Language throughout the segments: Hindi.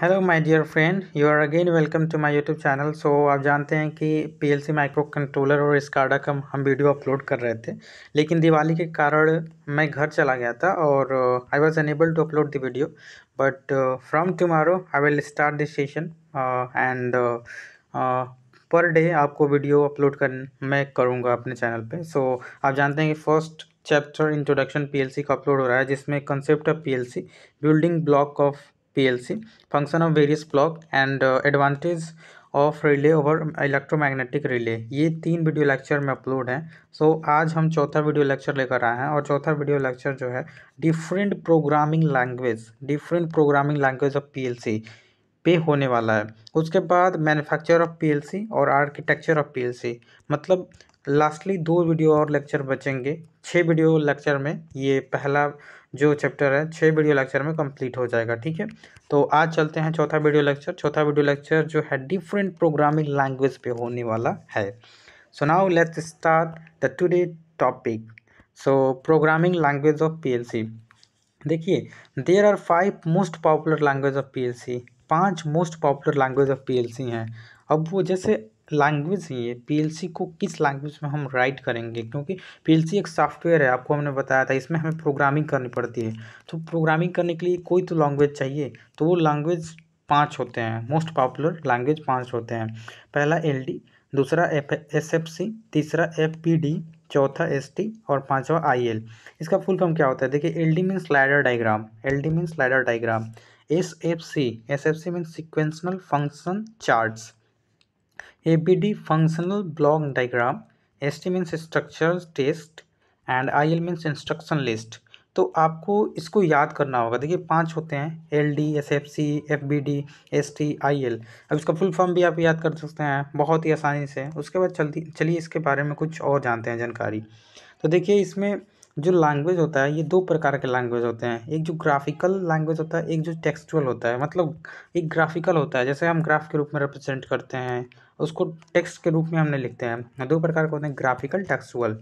Hello my dear friend you are again welcome to my YouTube channel so आप जानते हैं कि पीएलसी माइक्रो कंट्रोलर और स्काडा का हम वीडियो अपलोड कर रहे थे लेकिन दिवाली के कारण मैं घर चला गया था और I was unable to upload the video but from tomorrow I will start this session and per day आपको वीडियो अपलोड कर मैं करूँगा अपने चैनल पर सो so, आप जानते हैं कि फर्स्ट चैप्टर इंट्रोडक्शन पीएलसी का अपलोड हो रहा है जिसमें concept of PLC building block of P L C function of various and and advantage of relay over electromagnetic relay ये तीन वीडियो लेक्चर में अपलोड हैं सो so, आज हम चौथा वीडियो लेक्चर लेकर आए हैं और चौथा वीडियो लेक्चर जो है different programming language different programming language of P L C पे होने वाला है उसके बाद manufacture of P L C और architecture of P L C मतलब लास्टली दो वीडियो और लेक्चर बचेंगे छः वीडियो लेक्चर में ये पहला जो चैप्टर है छः वीडियो लेक्चर में कंप्लीट हो जाएगा ठीक है तो आज चलते हैं चौथा वीडियो लेक्चर चौथा वीडियो लेक्चर जो है डिफरेंट प्रोग्रामिंग लैंग्वेज पे होने वाला है so now let's start the today topic so programming language of P देखिए there are five most popular language of P पांच most popular language of P हैं अब वो जैसे लैंग्वेज ये पीएलसी को किस लैंग्वेज में हम राइट करेंगे क्योंकि पीएलसी एक सॉफ्टवेयर है आपको हमने बताया था इसमें हमें प्रोग्रामिंग करनी पड़ती है तो प्रोग्रामिंग करने के लिए कोई तो लैंग्वेज चाहिए तो वो लैंग्वेज पाँच होते हैं मोस्ट पॉपुलर लैंग्वेज पाँच होते हैं पहला एलडी दूसरा एफ एस एफ सी तीसरा एफ पी डी चौथा एस टी और पाँचवा आई एल इसका फुल फॉर्म क्या होता है देखिए L D means ladder diagram L D means ladder diagram S F C S F C means sequential function charts ABD functional block diagram, ST means structure test and IL means instruction list. तो आपको इसको याद करना होगा देखिए पांच होते हैं L D S F C F B D S T I L अब इसका फुल फॉर्म भी आप याद कर सकते हैं बहुत ही आसानी से उसके बाद चलती चलिए इसके बारे में कुछ और जानते हैं जानकारी तो देखिए इसमें जो लैंग्वेज होता है ये दो प्रकार के लैंग्वेज होते हैं एक जो ग्राफिकल लैंग्वेज होता है एक जो टेक्सचुअल होता है मतलब एक ग्राफिकल होता है जैसे हम ग्राफ के रूप में रिप्रेजेंट करते हैं उसको टेक्स्ट के रूप में हमने लिखते हैं दो प्रकार के होते हैं ग्राफिकल टेक्सुअल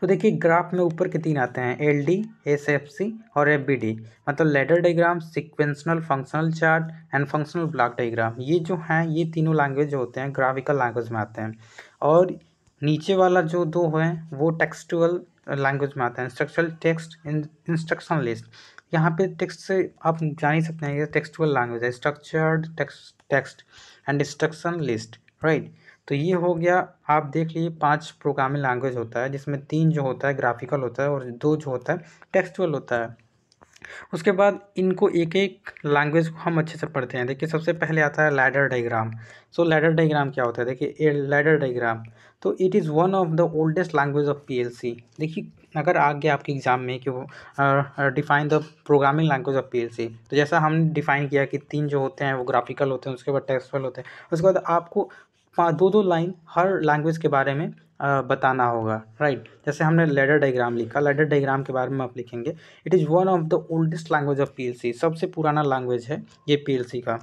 तो देखिए ग्राफ में ऊपर के तीन आते हैं L D S F C और एफ बी डी मतलब ladder diagram sequential functional chart and functional block diagram ये जो हैं ये तीनों लैंग्वेज होते हैं ग्राफिकल लैंग्वेज में आते हैं और नीचे वाला जो दो हैं वो टेक्सटुअल लैंग्वेज में आते हैं इंस्ट्रक्शनल टेक्स्ट इंस्ट्रक्शन लिस्ट यहाँ पे टेक्स्ट से आप जान ही सकते हैं ये टेक्सटुअल लैंग्वेज है structured text text and instruction list right तो ये हो गया आप देख लीजिए पांच प्रोग्रामिंग लैंग्वेज होता है जिसमें तीन जो होता है ग्राफिकल होता है और दो जो होता है टेक्सचुअल होता है उसके बाद इनको एक एक लैंग्वेज को हम अच्छे से पढ़ते हैं देखिए सबसे पहले आता है ladder diagram so ladder diagram क्या होता है देखिए लैडर डाइग्राम तो it is one of the oldest language of PLC देखिए अगर आ गया आपके एग्ज़ाम में कि वो define the programming language of PLC तो जैसा हमने डिफाइन किया कि तीन जो होते हैं वो ग्राफिकल होते हैं उसके बाद टेक्सफल होते हैं उसके बाद आपको दो दो लाइन हर लैंग्वेज के बारे में बताना होगा राइट जैसे हमने लेडर डायग्राम लिखा लेडर डायग्राम के बारे में आप लिखेंगे it is one of the oldest language of P सबसे पुराना लैंग्वेज है ये पी का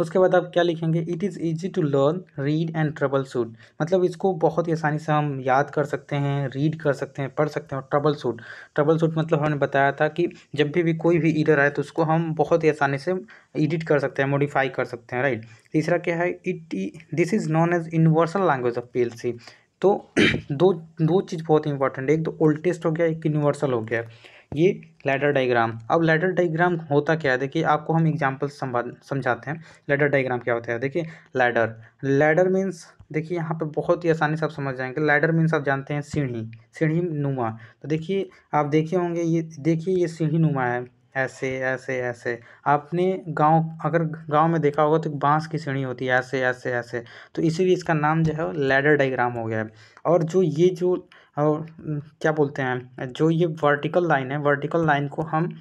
उसके बाद आप क्या लिखेंगे it is easy to learn read and troubleshoot मतलब इसको बहुत ही आसानी से हम याद कर सकते हैं रीड कर सकते हैं पढ़ सकते हैं और ट्रबल सूट ट्रबल सूट मतलब हमने बताया था कि जब भी भी कोई भी ईडर आए तो उसको हम बहुत ही आसानी से एडिट कर सकते हैं मॉडिफाई कर सकते हैं राइट तीसरा क्या है it this is known as universal language of P तो दो दो चीज़ बहुत इंपॉर्टेंट है एक तो ओल्टेस्ट हो गया एक यूनिवर्सल हो गया ये लेडर डायग्राम अब लेडर डायग्राम होता क्या है देखिए आपको हम एग्जाम्पल समझाते हैं लेडर डायग्राम क्या होता है देखिए लेडर लेडर मीन्स देखिए यहाँ पे बहुत ही आसानी से आप समझ जाएंगे लेडर मीन्स आप जानते हैं सीढ़ी सीढ़ी नुमा तो देखिए आप देखे होंगे ये देखिए ये सीढ़ी नुमा है ऐसे ऐसे ऐसे आपने गाँव अगर गाँव में देखा होगा तो बाँस की सीढ़ी होती है ऐसे ऐसे ऐसे तो इसीलिए इसका नाम जो है लैडर डाइग्राम हो गया है और जो ये जो और क्या बोलते हैं जो ये वर्टिकल लाइन है वर्टिकल लाइन को हम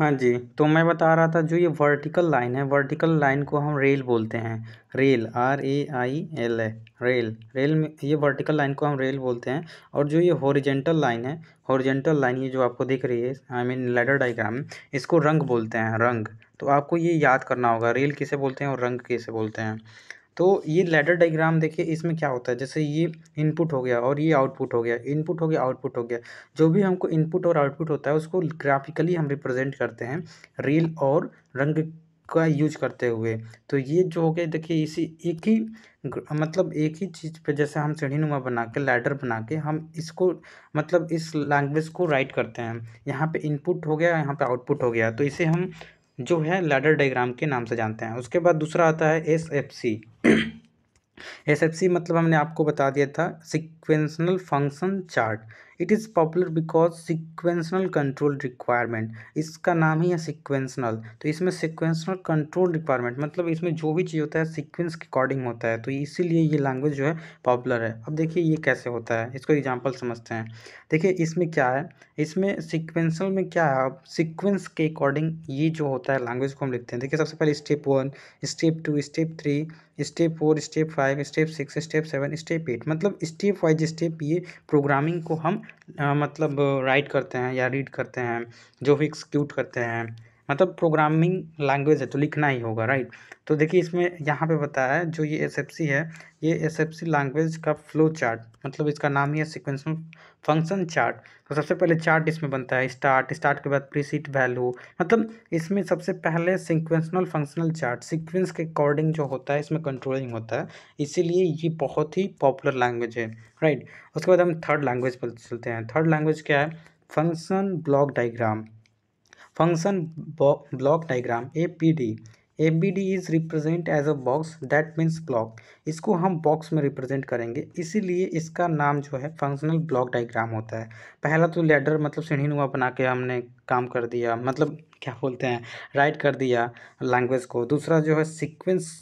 हाँ जी तो मैं बता रहा था जो ये वर्टिकल लाइन है वर्टिकल लाइन को हम रेल बोलते हैं rail R A I L a rail rail में ये वर्टिकल लाइन को हम रेल बोलते हैं और जो ये हॉरिजेंटल लाइन है हॉरिजेंटल लाइन ये जो आपको दिख रही है आई मीन लेडर डाइग्राम इसको रंग बोलते हैं रंग तो आपको ये याद करना होगा रेल किसे बोलते हैं और रंग किसे बोलते हैं तो ये लेडर डाइग्राम देखिए इसमें क्या होता है जैसे ये इनपुट हो गया और ये आउटपुट हो गया इनपुट हो गया आउटपुट हो गया जो भी हमको इनपुट और आउटपुट होता है उसको ग्राफिकली हम रिप्रेजेंट करते हैं रील और रंग का यूज करते हुए तो ये जो हो गया देखिए इसी एक ही मतलब एक ही चीज़ पे जैसे हम सीढ़ी नुमा बना के लैडर बना के हम इसको मतलब इस लैंग्वेज को राइट करते हैं यहाँ पे इनपुट हो गया यहाँ पे आउटपुट हो गया तो इसे हम जो है लैडर डाइग्राम के नाम से जानते हैं उसके बाद दूसरा आता है S F C S F C मतलब हमने आपको बता दिया था sequential function chart it is popular because sequential control requirement इसका नाम ही है सिक्वेंसनल तो इसमें सिक्वेंसनल कंट्रोल रिक्वायरमेंट मतलब इसमें जो भी चीज़ होता है सिक्वेंस के अकॉर्डिंग होता है तो इसीलिए ये लैंग्वेज जो है पॉपुलर है अब देखिए ये कैसे होता है इसको एग्जाम्पल समझते हैं देखिए इसमें क्या है इसमें सिक्वेंसल में क्या है अब सिक्वेंस के अकॉर्डिंग ये जो होता है लैंग्वेज को हम लिखते हैं देखिए सबसे पहले step one step two step three step four step five step six step seven step eight मतलब स्टेप वाइज स्टेप ये प्रोग्रामिंग को हम मतलब राइट करते हैं या रीड करते हैं जो भी एक्सक्यूट करते हैं मतलब प्रोग्रामिंग लैंग्वेज है तो लिखना ही होगा राइट तो देखिए इसमें यहाँ पे बताया है जो ये एस है ये एस लैंग्वेज का फ्लो चार्ट मतलब इसका नाम ही है सिक्वेंस फंक्शन चार्ट तो सबसे पहले चार्ट इसमें बनता है स्टार्ट स्टार्ट के बाद प्रीसीट वैल्यू मतलब इसमें सबसे पहले सिक्वेंसनल फंक्शनल चार्ट सिक्वेंस के अकॉर्डिंग जो होता है इसमें कंट्रोलिंग होता है इसीलिए ये बहुत ही पॉपुलर लैंग्वेज है राइट उसके बाद हम थर्ड लैंग्वेज पर चलते हैं थर्ड लैंग्वेज क्या है function block diagram function block diagram APD D is represent as a box that means block इसको हम बॉक्स में रिप्रेजेंट करेंगे इसीलिए इसका नाम जो है फंक्शनल ब्लॉक डाइग्राम होता है पहला तो लेडर मतलब सीढ़ी नुआ बना के हमने काम कर दिया मतलब क्या बोलते हैं राइट कर दिया लैंग्वेज को दूसरा जो है सिक्वेंस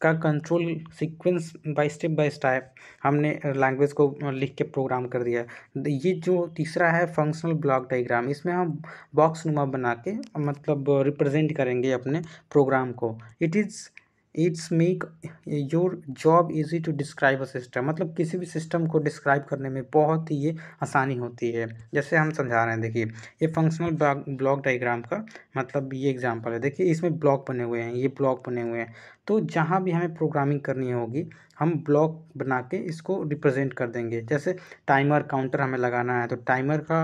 का control sequence by step by step हमने लैंग्वेज को लिख के प्रोग्राम कर दिया ये जो तीसरा है फंक्शनल ब्लॉक डाइग्राम इसमें हम बॉक्स नुमा बना के मतलब रिप्रेजेंट करेंगे अपने प्रोग्राम को it is its make your job easy to describe a system मतलब किसी भी सिस्टम को डिस्क्राइब करने में बहुत ही ये आसानी होती है जैसे हम समझा रहे हैं देखिए ये फंक्शनल ब्लॉक डाइग्राम का मतलब ये एग्जांपल है देखिए इसमें ब्लॉक बने हुए हैं ये ब्लॉक बने हुए हैं तो जहाँ भी हमें प्रोग्रामिंग करनी होगी हम ब्लॉक बना के इसको रिप्रेजेंट कर देंगे जैसे टाइमर काउंटर हमें लगाना है तो टाइमर का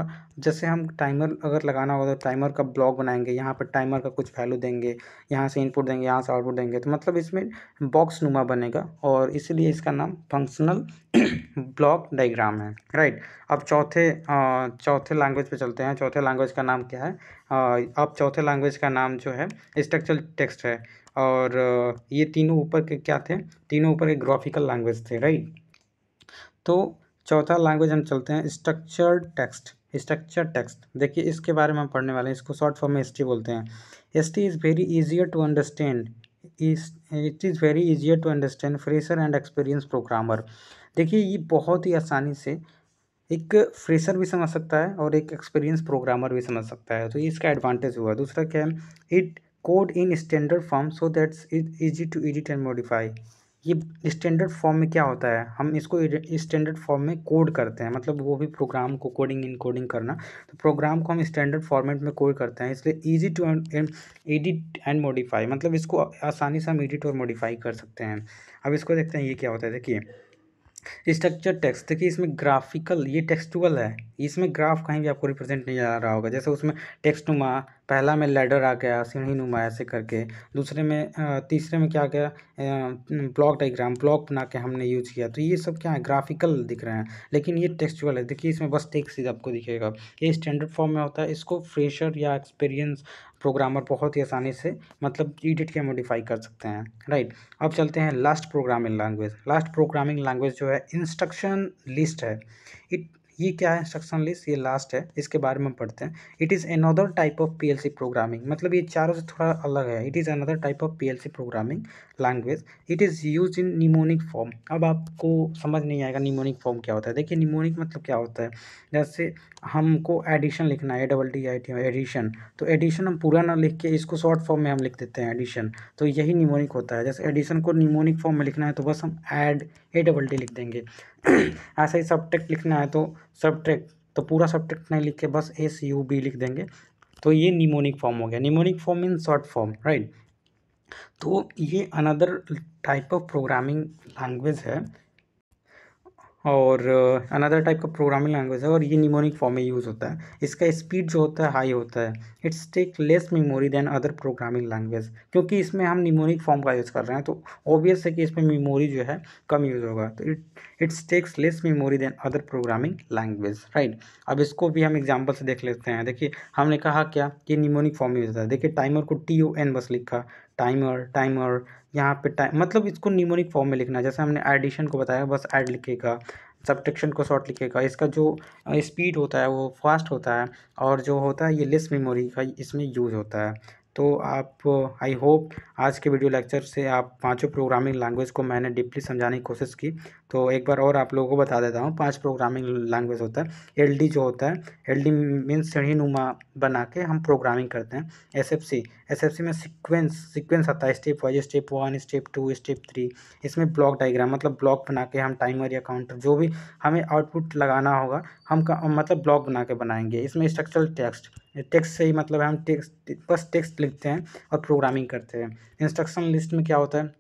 जैसे हम टाइमर अगर लगाना होगा तो टाइमर का ब्लॉक बनाएंगे यहाँ पर टाइमर का कुछ वैल्यू देंगे यहाँ से इनपुट देंगे यहाँ से आउटपुट देंगे तो मतलब इसमें बॉक्स नुमा बनेगा और इसलिए इसका नाम फंक्शनल ब्लॉक डाइग्राम है राइट अब चौथे चौथे लैंग्वेज पर चलते हैं चौथे लैंग्वेज का नाम क्या है अब चौथे लैंग्वेज का नाम जो है स्ट्रक्चरल टेक्स्ट है और ये तीनों ऊपर के क्या थे तीनों ऊपर के ग्राफिकल लैंग्वेज थे राइट तो चौथा लैंग्वेज हम चलते हैं स्ट्रक्चर्ड टेक्स्ट स्ट्रक्चर टेक्स्ट देखिए इसके बारे में हम पढ़ने वाले हैं इसको शॉर्ट फॉर्म में एस बोलते हैं S is very easier to understand it is very easier to understand fresher and experience programmer देखिए ये बहुत ही आसानी से एक फ्रेशर भी समझ सकता है और एक एक्सपीरियंस प्रोग्रामर भी समझ सकता है तो इसका एडवांटेज हुआ दूसरा क्या है it code in standard form so that's is easy to edit and modify ये स्टैंडर्ड फॉर्म में क्या होता है हम इसको स्टैंडर्ड फॉर्म में कोड करते हैं मतलब वो भी प्रोग्राम को कोडिंग इन कोडिंग करना तो प्रोग्राम को हम स्टैंडर्ड फॉर्मेट में कोड करते हैं इसलिए easy to edit and modify मतलब इसको आसानी से हम एडिट और मॉडिफाई कर सकते हैं अब इसको देखते हैं ये क्या होता है देखिए स्ट्रक्चर टेक्स्ट देखिए इसमें ग्राफिकल ये टेक्सटुअल है इसमें ग्राफ कहीं भी आपको रिप्रेजेंट नहीं आ रहा होगा जैसे उसमें नुमा पहला में लेडर आ गया सीढ़ी नुमा ऐसे करके दूसरे में तीसरे में क्या गया ब्लॉक डाइग्राम ब्लॉक बना के हमने यूज किया तो ये सब क्या है ग्राफिकल दिख रहे हैं लेकिन ये टेक्सचुअल है देखिए इसमें बस टेक्स ही आपको दिखेगा ये स्टैंडर्ड फॉर्म में होता है इसको फ्रेशर या एक्सपीरियंस प्रोग्रामर बहुत ही आसानी से मतलब एडिट के मॉडिफाई कर सकते हैं राइट अब चलते हैं last programming language last programming language जो है इंस्ट्रक्शन लिस्ट है इट ये क्या है इंस्ट्रक्शन लिस्ट ये लास्ट है इसके बारे में पढ़ते हैं it is another type of PLC programming मतलब ये चारों से थोड़ा अलग है it is another type of PLC programming language it is use in mnemonic form अब आपको समझ नहीं आएगा निमोनिक फॉर्म क्या होता है देखिए निमोनिक मतलब क्या होता है जैसे हमको एडिशन लिखना है double D I T addition तो एडिशन हम पूरा ना लिख के इसको शॉर्ट फॉर्म में हम लिख देते हैं एडिशन तो यही निमोनिक होता है जैसे एडिशन को निमोनिक फॉर्म में लिखना है तो बस हम एड ए डबल डी लिख देंगे ऐसे ही सब्ट्रैक्ट लिखना है तो सब्ट्रैक्ट तो पूरा सब्टेक्ट नहीं लिख के बस एस यू बी लिख देंगे तो ये निमोनिक फॉर्म हो गया mnemonic form in short form right तो ये another type of programming language है और अनदर टाइप का प्रोग्रामिंग लैंग्वेज है और ये निमोनिक फॉर्म में यूज़ होता है इसका स्पीड जो होता है हाई होता है it's take less memory than other programming language क्योंकि इसमें हम निमोनिक फॉर्म का यूज़ कर रहे हैं तो ऑब्वियस है कि इसमें मेमोरी जो है कम यूज़ होगा तो it it's takes less memory than other programming language right अब इसको भी हम एग्जाम्पल से देख लेते हैं देखिए हमने कहा क्या कि निमोनिक फॉर्म में यूज़ होता है देखिए टाइमर को टी ओ एन बस लिखा टाइमर टाइमर यहाँ पे टाइम मतलब इसको न्यूमोनिक फॉर्म में लिखना है जैसे हमने एडिशन को बताया बस ऐड लिखेगा सब्टशन को शॉर्ट लिखेगा इसका जो स्पीड होता है वो फास्ट होता है और जो होता है ये लेस मेमोरी का इसमें यूज़ होता है तो आप आई होप आज के वीडियो लेक्चर से आप पांचों प्रोग्रामिंग लैंग्वेज को मैंने डीपली समझाने की कोशिश की तो एक बार और आप लोगों को बता देता हूँ पांच प्रोग्रामिंग लैंग्वेज होता है एलडी जो होता है एलडी मीन्स श्रेणी नुमा बना के हम प्रोग्रामिंग करते हैं एसएफसी एसएफसी में सीक्वेंस सीक्वेंस आता है step wise step one step two step three इसमें ब्लॉक डाइग्राम मतलब ब्लॉक बना के हम टाइमर या काउंटर जो भी हमें आउटपुट लगाना होगा हम मतलब ब्लॉक बना के बनाएंगे इसमें स्ट्रक्चरल टेक्स्ट टेक्स्ट से ही मतलब हम टेक्स्ट बस टेक्स्ट लिखते हैं और प्रोग्रामिंग करते हैं इंस्ट्रक्शन लिस्ट में क्या होता है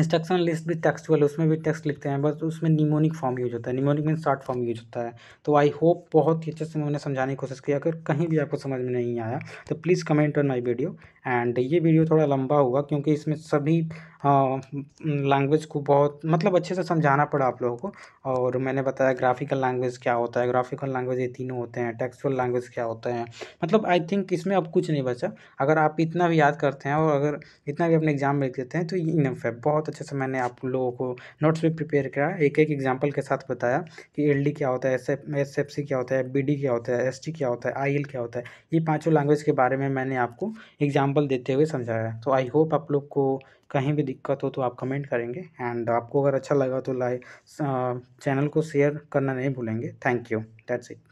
इंस्ट्रक्शन लिस्ट भी टेक्स्ट है उसमें भी टेक्स्ट लिखते हैं बस उसमें निमोनिक फॉर्म यूज होता है mnemonic mean short form use होता है तो आई होप बहुत ही अच्छे से मैंने समझाने की कोशिश की अगर कहीं भी आपको समझ में नहीं आया तो please comment on my video and ये वीडियो थोड़ा लंबा हुआ क्योंकि इसमें सभी लैंग्वेज हाँ, को बहुत मतलब अच्छे से समझाना पड़ा आप लोगों को और मैंने बताया ग्राफिकल लैंग्वेज क्या होता है ग्राफिकल लैंग्वेज ये तीनों होते हैं टेक्सुअल लैंग्वेज क्या होते हैं मतलब आई थिंक इसमें अब कुछ नहीं बचा अगर आप इतना भी याद करते हैं और अगर इतना भी अपने एग्जाम में लिख देते हैं तो इन इनफ है बहुत अच्छे से मैंने आप लोगों को नोट्स भी प्रिपेयर किया एक एक एग्जाम्पल के साथ बताया कि एल क्या होता है एस एफ क्या होता है बी क्या होता है एस क्या होता है आई क्या होता है ये पाँचों लैंग्वेज के बारे में मैंने आपको एग्जाम्पल देते हुए समझाया तो आई होप आप लोग को कहीं भी दिक्कत हो तो आप कमेंट करेंगे एंड आपको अगर अच्छा लगा तो लाइक चैनल को शेयर करना नहीं भूलेंगे थैंक यू दैट्स इट